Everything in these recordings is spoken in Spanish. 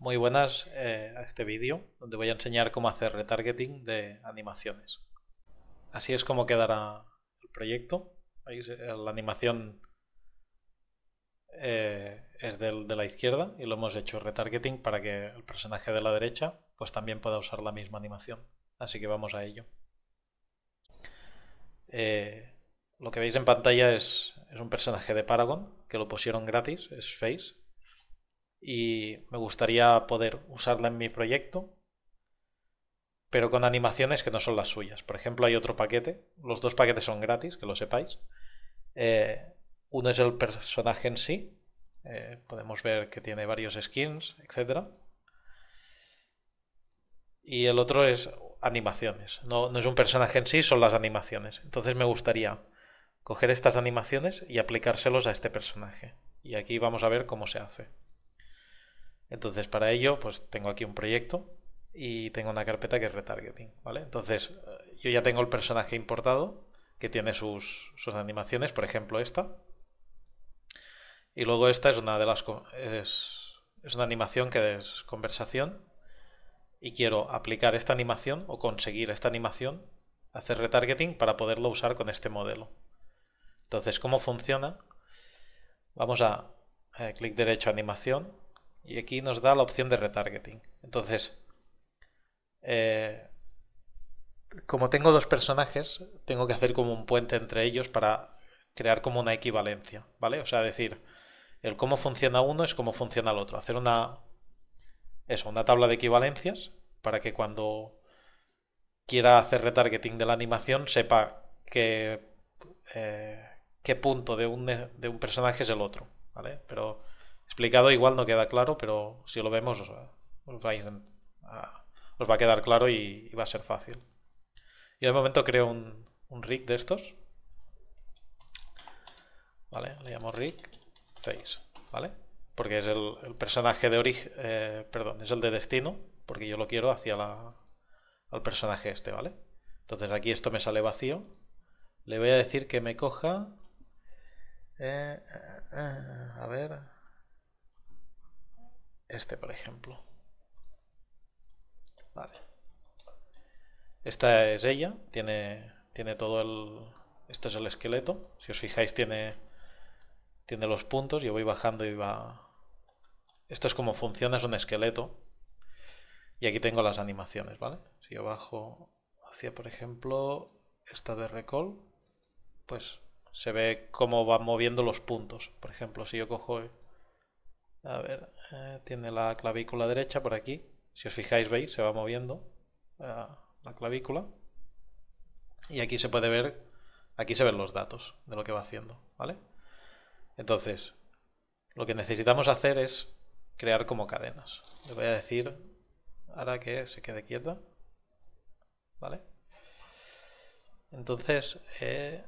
Muy buenas eh, a este vídeo, donde voy a enseñar cómo hacer retargeting de animaciones. Así es como quedará el proyecto. Eh, la animación eh, es del, de la izquierda y lo hemos hecho retargeting para que el personaje de la derecha pues también pueda usar la misma animación. Así que vamos a ello. lo que veis en pantalla es, es un personaje de Paragon, que lo pusieron gratis, es Face, y me gustaría poder usarla en mi proyecto, pero con animaciones que no son las suyas. Por ejemplo, hay otro paquete, los dos paquetes son gratis, que lo sepáis. Eh, uno es el personaje en sí, eh, podemos ver que tiene varios skins, etc. Y el otro es animaciones, no, no es un personaje en sí, son las animaciones. Entonces me gustaría coger estas animaciones y aplicárselos a este personaje. Y aquí vamos a ver cómo se hace. Entonces, para ello, pues tengo aquí un proyecto y tengo una carpeta que es retargeting, ¿vale? Entonces, eh, yo ya tengo el personaje importado que tiene sus, animaciones, por ejemplo, esta. Y luego esta es una de las... Es, una animación que es conversación y quiero aplicar esta animación o conseguir esta animación, hacer retargeting para poderlo usar con este modelo. Entonces, ¿cómo funciona? Vamos a eh, clic derecho a animación, y aquí nos da la opción de retargeting. Entonces, eh, como tengo dos personajes, tengo que hacer como un puente entre ellos para crear como una equivalencia, ¿vale? O sea, decir, el cómo funciona uno es cómo funciona el otro. Hacer una, eso, una tabla de equivalencias para que cuando quiera hacer retargeting de la animación sepa que, eh, qué punto de un, de un personaje es el otro, ¿vale? Pero explicado igual no queda claro, pero si lo vemos os, va a quedar claro y, va a ser fácil. Yo de momento creo un, un rig de estos. Vale, le llamo rig face, ¿vale? Porque es el, personaje de origen, eh, perdón, es el de destino, porque yo lo quiero hacia la, al personaje este, ¿vale? Entonces aquí esto me sale vacío. Le voy a decir que me coja... Eh, eh, a ver... Este, por ejemplo. Vale. Esta es ella, tiene, tiene todo el... Esto es el esqueleto. Si os fijáis tiene, tiene los puntos. Yo voy bajando y va... Esto es como funciona, es un esqueleto. Y aquí tengo las animaciones, ¿vale? Si yo bajo hacia, por ejemplo, esta de recall, pues se ve cómo va moviendo los puntos. Por ejemplo, si yo cojo a ver, eh, tiene la clavícula derecha por aquí. Si os fijáis, veis, se va moviendo eh, la clavícula. Y aquí se puede ver, aquí se ven los datos de lo que va haciendo, ¿vale? Entonces, lo que necesitamos hacer es crear como cadenas. Le voy a decir ahora que se quede quieta, ¿vale? Entonces, eh,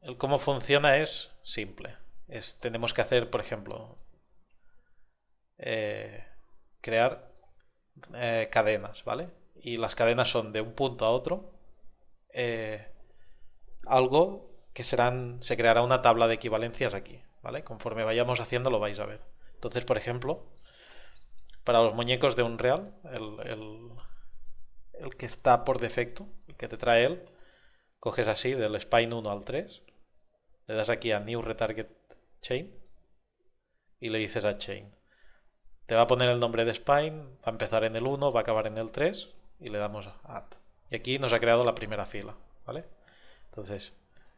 el cómo funciona es simple. tenemos que hacer, por ejemplo, eh, crear eh, cadenas, ¿vale? Y las cadenas son de un punto a otro. Eh, algo que serán. se creará una tabla de equivalencias aquí, ¿vale? Conforme vayamos haciendo lo vais a ver. Entonces, por ejemplo, para los muñecos de un real, el, el que está por defecto, el que te trae él, coges así del spine 1 al 3, le das aquí a New Retarget Chain y le dices a Chain. Te va a poner el nombre de Spine, va a empezar en el 1, va a acabar en el 3 y le damos Add. Y aquí nos ha creado la primera fila, ¿vale? Entonces,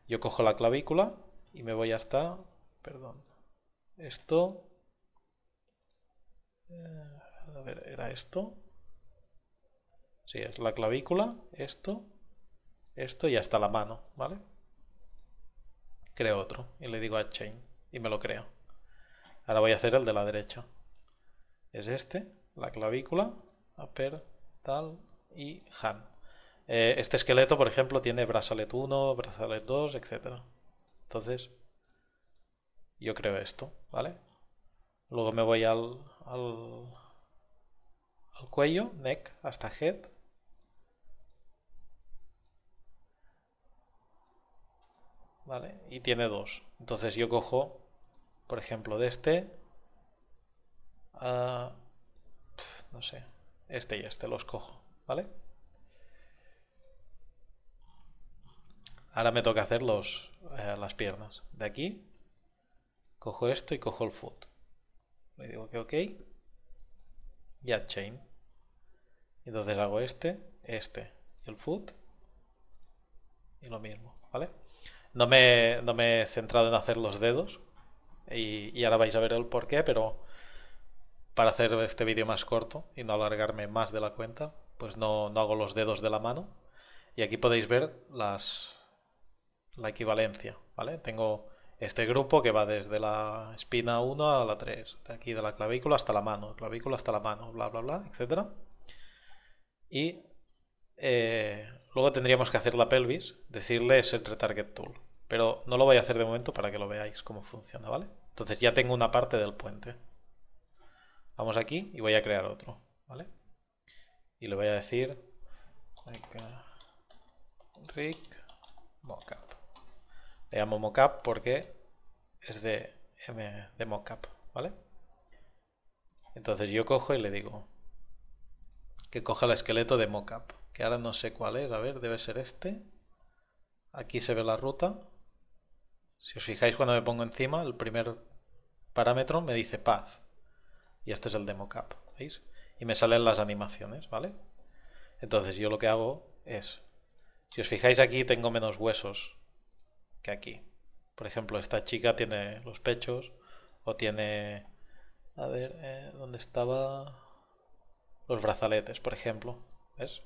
yo cojo la clavícula y me voy hasta, perdón, esto, eh, a ver, era esto, sí, es la clavícula, esto, esto y hasta la mano, ¿vale? Creo otro y le digo a Chain y me lo creo. Ahora voy a hacer el de la derecha es este, la clavícula, upper, tal y han. Eh, este esqueleto, por ejemplo, tiene brazalet 1, brazalet 2, etc. Entonces, yo creo esto, ¿vale? Luego me voy al, al, al cuello, neck, hasta head. ¿Vale? Y tiene dos. Entonces yo cojo, por ejemplo, de este, Ah, no sé. Este y este los cojo, ¿vale? Ahora me toca hacer los, eh, las piernas. De aquí, cojo esto y cojo el foot. Le digo que ok. Y chain. Entonces hago este, este y el foot. Y lo mismo, ¿vale? No me, me he centrado en hacer los dedos. Y, ahora vais a ver el porqué pero para hacer este vídeo más corto y no alargarme más de la cuenta, pues no, hago los dedos de la mano. Y aquí podéis ver la equivalencia, ¿vale? Tengo este grupo que va desde la espina 1 a la 3, de aquí de la clavícula hasta la mano, clavícula hasta la mano, bla, bla, bla, etc. Y eh, luego tendríamos que hacer la pelvis, decirle el retarget tool. Pero no lo voy a hacer de momento para que lo veáis cómo funciona, ¿vale? Entonces ya tengo una parte del puente. Vamos aquí y voy a crear otro, ¿vale? Y le voy a decir Rick Mockup. Le llamo Mockup porque es de, de Mockup, ¿vale? Entonces yo cojo y le digo que coja el esqueleto de Mockup, que ahora no sé cuál es, a ver, debe ser este. Aquí se ve la ruta. Si os fijáis cuando me pongo encima, el primer parámetro me dice path. Y este es el demo cap, ¿veis? Y me salen las animaciones, ¿vale? Entonces yo lo que hago es, si os fijáis aquí tengo menos huesos que aquí. Por ejemplo, esta chica tiene los pechos o tiene, a ver, eh, ¿dónde estaba? Los brazaletes, por ejemplo, ¿ves?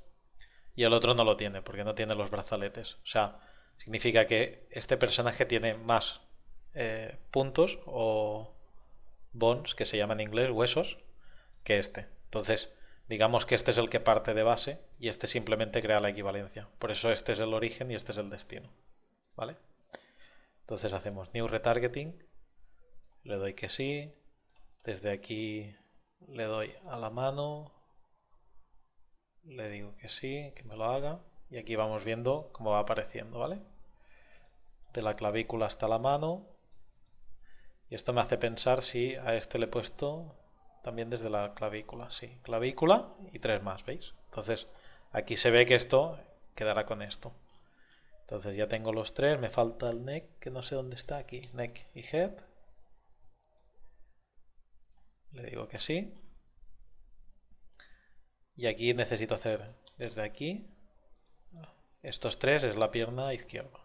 Y el otro no lo tiene porque no tiene los brazaletes. O sea, significa que este personaje tiene más eh, puntos o bones, que se llama en inglés huesos, que este. Entonces, digamos que este es el que parte de base y este simplemente crea la equivalencia. Por eso este es el origen y este es el destino. ¿Vale? Entonces hacemos new retargeting, le doy que sí, desde aquí le doy a la mano, le digo que sí, que me lo haga y aquí vamos viendo cómo va apareciendo, ¿vale? De la clavícula hasta la mano, y esto me hace pensar si a este le he puesto también desde la clavícula. Sí, clavícula y tres más, ¿veis? Entonces, aquí se ve que esto quedará con esto. Entonces ya tengo los tres, me falta el neck, que no sé dónde está aquí. Neck y head. Le digo que sí. Y aquí necesito hacer desde aquí. Estos tres es la pierna izquierda.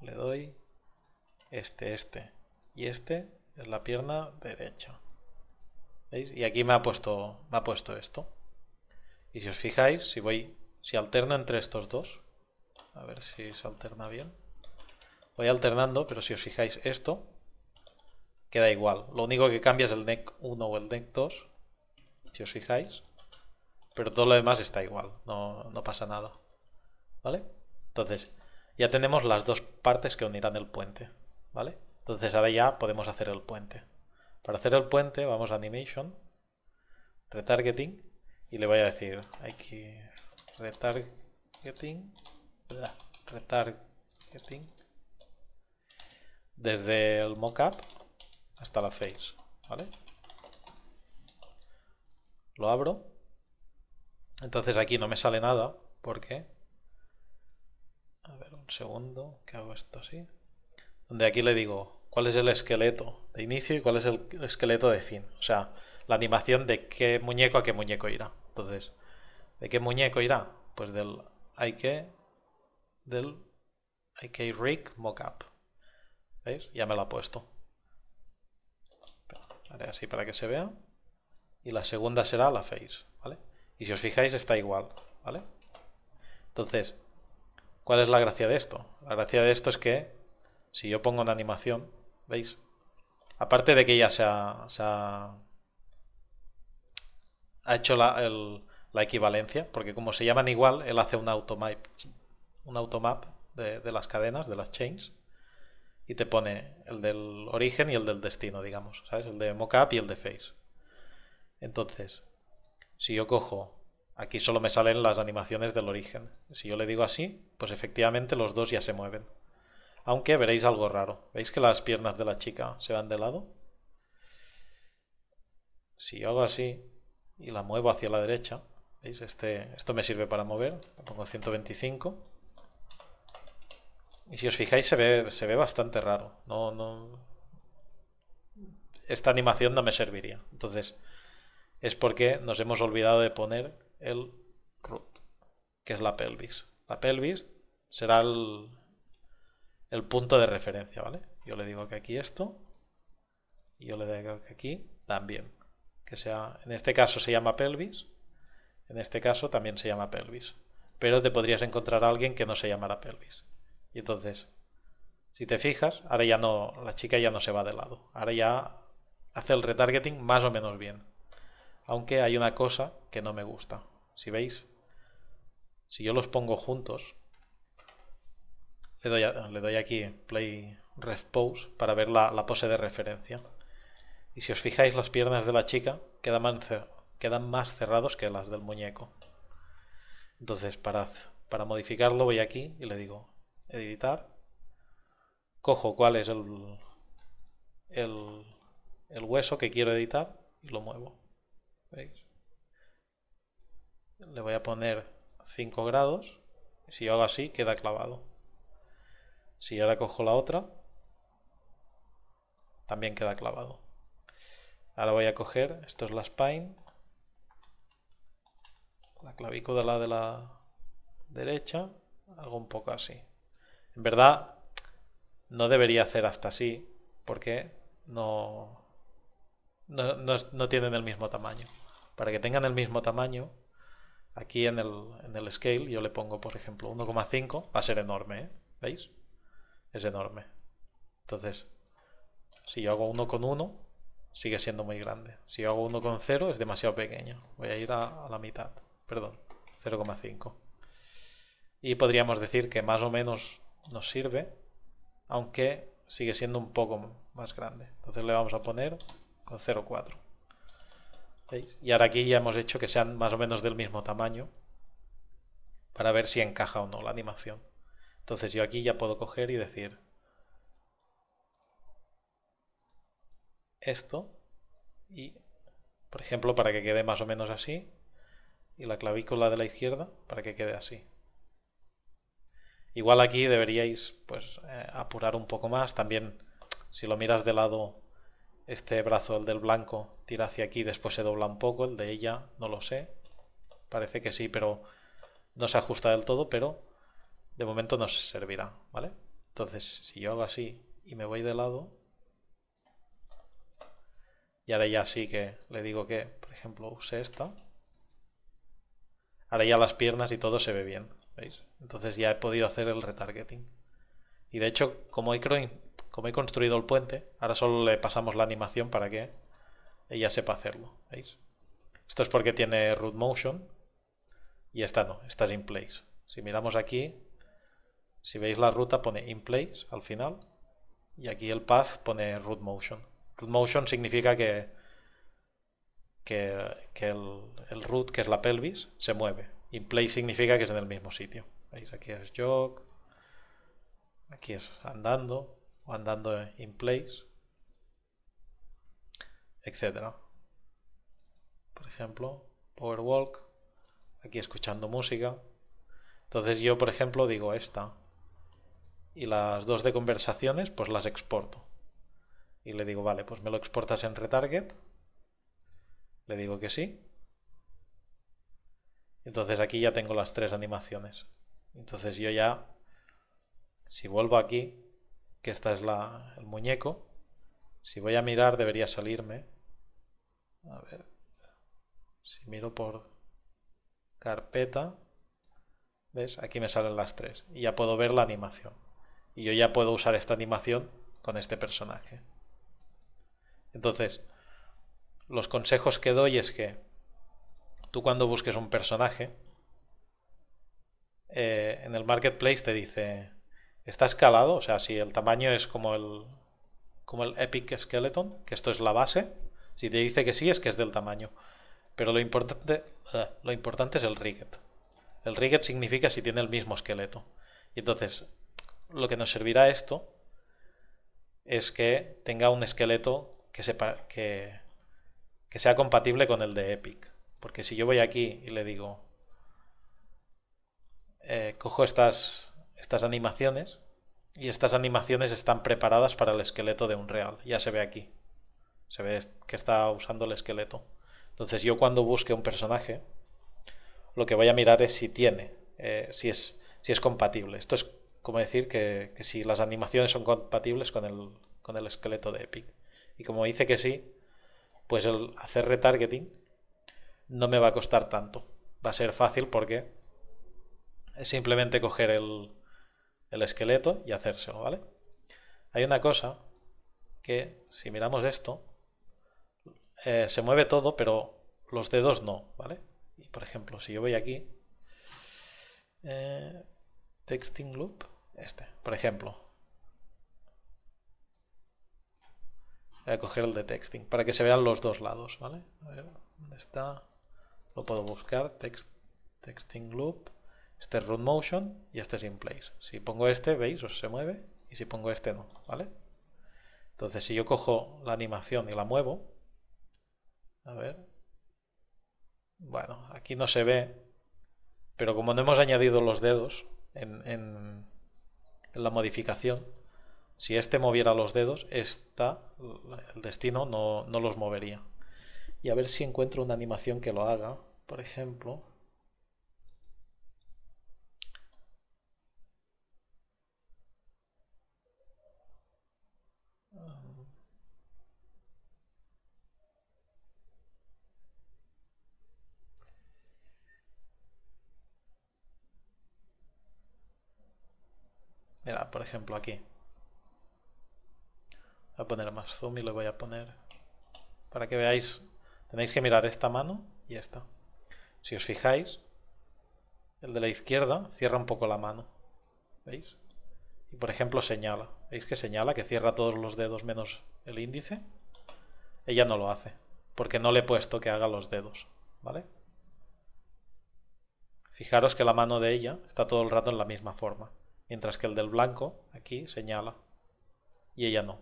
Le doy este, este. Y este es la pierna derecha. ¿Veis? Y aquí me ha puesto, me ha puesto esto. Y si os fijáis, si voy, si alterno entre estos dos, a ver si se alterna bien. Voy alternando, pero si os fijáis, esto queda igual. Lo único que cambia es el neck 1 o el neck 2, si os fijáis. Pero todo lo demás está igual, no, no pasa nada. ¿Vale? Entonces, ya tenemos las dos partes que unirán el puente. ¿vale? Entonces ahora ya podemos hacer el puente. Para hacer el puente vamos a Animation, Retargeting, y le voy a decir que Retargeting, Retargeting, desde el mockup hasta la face, ¿vale? Lo abro. Entonces aquí no me sale nada porque... A ver, un segundo, que hago esto así donde aquí le digo cuál es el esqueleto de inicio y cuál es el esqueleto de fin. O sea, la animación de qué muñeco a qué muñeco irá. Entonces, ¿de qué muñeco irá? Pues del IK, del IK Rig Mockup. ¿Veis? Ya me lo ha puesto. Haré así para que se vea. Y la segunda será la face, ¿vale? Y si os fijáis está igual, ¿vale? Entonces, ¿cuál es la gracia de esto? La gracia de esto es que si yo pongo una animación, ¿veis? Aparte de que ya se ha, hecho la, equivalencia, porque como se llaman igual, él hace un automap, un de, de las cadenas, de las chains, y te pone el del origen y el del destino, digamos, ¿sabes? El de mockup y el de face. Entonces, si yo cojo, aquí solo me salen las animaciones del origen. Si yo le digo así, pues efectivamente los dos ya se mueven. Aunque veréis algo raro. ¿Veis que las piernas de la chica se van de lado? Si yo hago así y la muevo hacia la derecha, ¿veis? Este, esto me sirve para mover. pongo 125. Y si os fijáis se ve, se ve bastante raro. No, no... Esta animación no me serviría. Entonces, es porque nos hemos olvidado de poner el root, que es la pelvis. La pelvis será el, el punto de referencia, ¿vale? Yo le digo que aquí esto, y yo le digo que aquí también, que sea, en este caso se llama pelvis, en este caso también se llama pelvis, pero te podrías encontrar a alguien que no se llamara pelvis. Y entonces, si te fijas, ahora ya no, la chica ya no se va de lado, ahora ya hace el retargeting más o menos bien. Aunque hay una cosa que no me gusta. Si veis, si yo los pongo juntos, le doy, aquí play ref pose para ver la, pose de referencia. Y si os fijáis, las piernas de la chica quedan más, quedan más cerrados que las del muñeco. Entonces, para, para modificarlo, voy aquí y le digo editar. Cojo cuál es el, el, el hueso que quiero editar y lo muevo. Le voy a poner 5 grados. Si yo hago así, queda clavado. Si ahora cojo la otra, también queda clavado. Ahora voy a coger, esto es la spine, la clavícula de la de la derecha, hago un poco así. En verdad, no debería hacer hasta así, porque no, no, tienen el mismo tamaño. Para que tengan el mismo tamaño, aquí en el, en el scale yo le pongo, por ejemplo, 1,5, va a ser enorme, ¿eh? ¿veis? es enorme. Entonces, si yo hago uno con uno, sigue siendo muy grande. Si hago uno con 0, es demasiado pequeño. Voy a ir a, la mitad, perdón, 0,5. Y podríamos decir que más o menos nos sirve, aunque sigue siendo un poco más grande. Entonces le vamos a poner con 0,4. Y ahora aquí ya hemos hecho que sean más o menos del mismo tamaño para ver si encaja o no la animación. Entonces yo aquí ya puedo coger y decir esto y, por ejemplo, para que quede más o menos así y la clavícula de la izquierda para que quede así. Igual aquí deberíais pues eh, apurar un poco más. También si lo miras de lado, este brazo, el del blanco, tira hacia aquí, después se dobla un poco, el de ella no lo sé. Parece que sí, pero no se ajusta del todo, pero de momento nos servirá, ¿vale? Entonces, si yo hago así y me voy de lado, y ahora ya sí que le digo que, por ejemplo, use esta. Ahora ya las piernas y todo se ve bien, ¿veis? Entonces ya he podido hacer el retargeting. Y de hecho, como he, como he construido el puente, ahora solo le pasamos la animación para que ella sepa hacerlo, ¿veis? Esto es porque tiene root motion y esta no, esta es in place. Si miramos aquí, si veis la ruta pone in place al final y aquí el path pone root motion. Root motion significa que, que, el, root, que es la pelvis, se mueve. In place significa que es en el mismo sitio. ¿Veis? Aquí es jog, aquí es andando, o andando in place, etcétera. Por ejemplo, power walk, aquí escuchando música. Entonces yo, por ejemplo, digo esta y las dos de conversaciones, pues las exporto. Y le digo, vale, pues me lo exportas en retarget. Le digo que sí. Entonces aquí ya tengo las tres animaciones. Entonces yo ya, si vuelvo aquí, que esta es la, el muñeco, si voy a mirar debería salirme. A ver, si miro por carpeta, ¿ves? Aquí me salen las tres y ya puedo ver la animación. Y yo ya puedo usar esta animación con este personaje. Entonces, los consejos que doy es que tú cuando busques un personaje, eh, en el marketplace te dice, está escalado, o sea, si el tamaño es como el, como el Epic Skeleton, que esto es la base, si te dice que sí es que es del tamaño. Pero lo importante, eh, lo importante es el riget. El riget significa si tiene el mismo esqueleto. Y entonces, lo que nos servirá esto es que tenga un esqueleto que, que, sea compatible con el de Epic. Porque si yo voy aquí y le digo, eh, cojo estas, estas animaciones y estas animaciones están preparadas para el esqueleto de un real. Ya se ve aquí. Se ve que está usando el esqueleto. Entonces yo cuando busque un personaje, lo que voy a mirar es si tiene, eh, si, es, si es compatible. Esto es como decir que, si las animaciones son compatibles con el, con el esqueleto de Epic. Y como dice que sí, pues el hacer retargeting no me va a costar tanto. Va a ser fácil porque es simplemente coger el, el esqueleto y hacérselo, ¿vale? Hay una cosa que si miramos esto, eh, se mueve todo, pero los dedos no, ¿vale? Y por ejemplo, si yo voy aquí, eh, Texting loop, este, por ejemplo. Voy a coger el de texting para que se vean los dos lados, ¿vale? A ver, ¿dónde está? Lo puedo buscar, text, texting loop. Este es root motion y este es in place. Si pongo este, veis, se mueve y si pongo este no, ¿vale? Entonces, si yo cojo la animación y la muevo, a ver. Bueno, aquí no se ve, pero como no hemos añadido los dedos, en, la modificación, si este moviera los dedos, esta, el destino no los movería. Y a ver si encuentro una animación que lo haga, por ejemplo. Mira, por ejemplo, aquí. Voy a poner más zoom y le voy a poner para que veáis. Tenéis que mirar esta mano y esta. Si os fijáis, el de la izquierda cierra un poco la mano. ¿Veis? Y por ejemplo señala. ¿Veis que señala que cierra todos los dedos menos el índice? Ella no lo hace, porque no le he puesto que haga los dedos. ¿Vale? Fijaros que la mano de ella está todo el rato en la misma forma. Mientras que el del blanco, aquí, señala. Y ella no.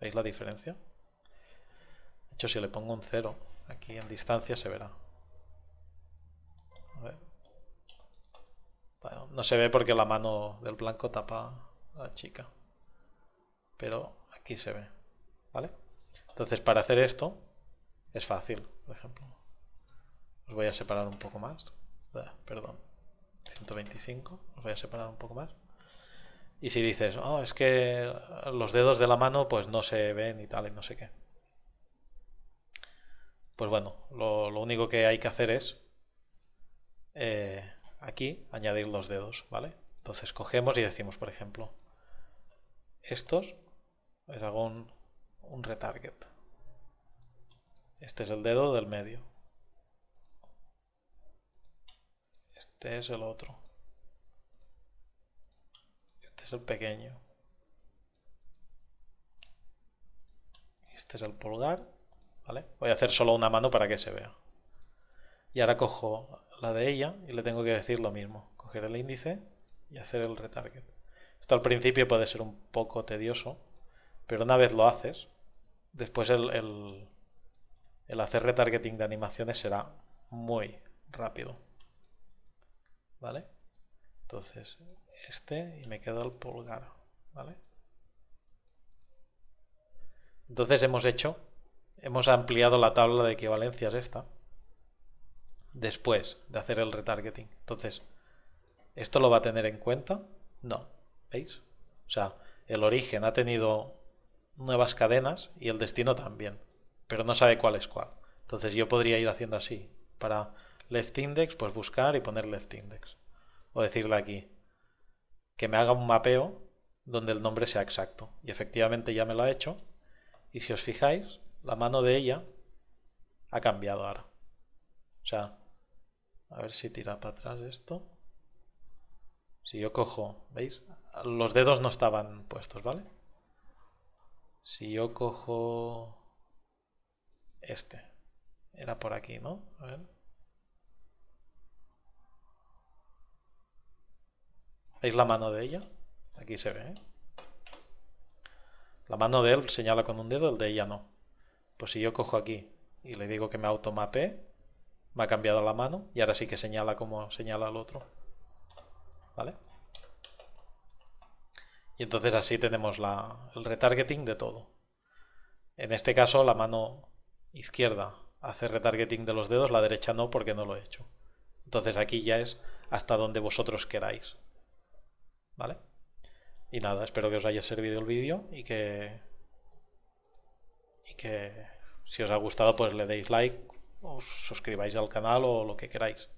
¿Veis la diferencia? De hecho, si le pongo un 0 aquí en distancia, se verá. Bueno, no se ve porque la mano del blanco tapa a la chica. Pero aquí se ve. ¿Vale? Entonces, para hacer esto, es fácil, por ejemplo. Os voy a separar un poco más. Perdón. 125. Os voy a separar un poco más. Y si dices, oh, es que los dedos de la mano pues no se ven y tal, y no sé qué. Pues bueno, lo, único que hay que hacer es eh, aquí añadir los dedos, ¿vale? Entonces cogemos y decimos, por ejemplo, estos, es algún un retarget. Este es el dedo del medio. Este es el otro es el pequeño. Este es el pulgar. ¿Vale? Voy a hacer solo una mano para que se vea. Y ahora cojo la de ella y le tengo que decir lo mismo. Coger el índice y hacer el retarget. Esto al principio puede ser un poco tedioso, pero una vez lo haces, después el, el, el hacer retargeting de animaciones será muy rápido. ¿Vale? Entonces, este y me quedo el pulgar, ¿vale? Entonces hemos hecho, hemos ampliado la tabla de equivalencias esta después de hacer el retargeting. Entonces, ¿esto lo va a tener en cuenta? No, ¿veis? O sea, el origen ha tenido nuevas cadenas y el destino también, pero no sabe cuál es cuál. Entonces yo podría ir haciendo así. Para left index, pues buscar y poner left index. O decirle aquí, que me haga un mapeo donde el nombre sea exacto. Y efectivamente ya me lo ha hecho. Y si os fijáis, la mano de ella ha cambiado ahora. O sea, a ver si tira para atrás esto. Si yo cojo, ¿veis? Los dedos no estaban puestos, ¿vale? Si yo cojo este, era por aquí, ¿no? A ver. ¿Veis la mano de ella? Aquí se ve. ¿eh? La mano de él señala con un dedo, el de ella no. Pues si yo cojo aquí y le digo que me automape, me ha cambiado la mano y ahora sí que señala como señala el otro. ¿Vale? Y entonces así tenemos el retargeting de todo. En este caso la mano izquierda hace retargeting de los dedos, la derecha no porque no lo he hecho. Entonces aquí ya es hasta donde vosotros queráis. ¿Vale? Y nada, espero que os haya servido el vídeo y que... Y que si os ha gustado pues le deis like, os suscribáis al canal o lo que queráis.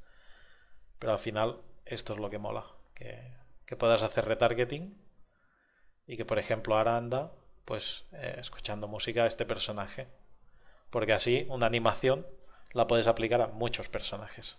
Pero al final esto es lo que mola, que, que puedas hacer retargeting y que por ejemplo ahora anda pues eh, escuchando música a este personaje porque así una animación la puedes aplicar a muchos personajes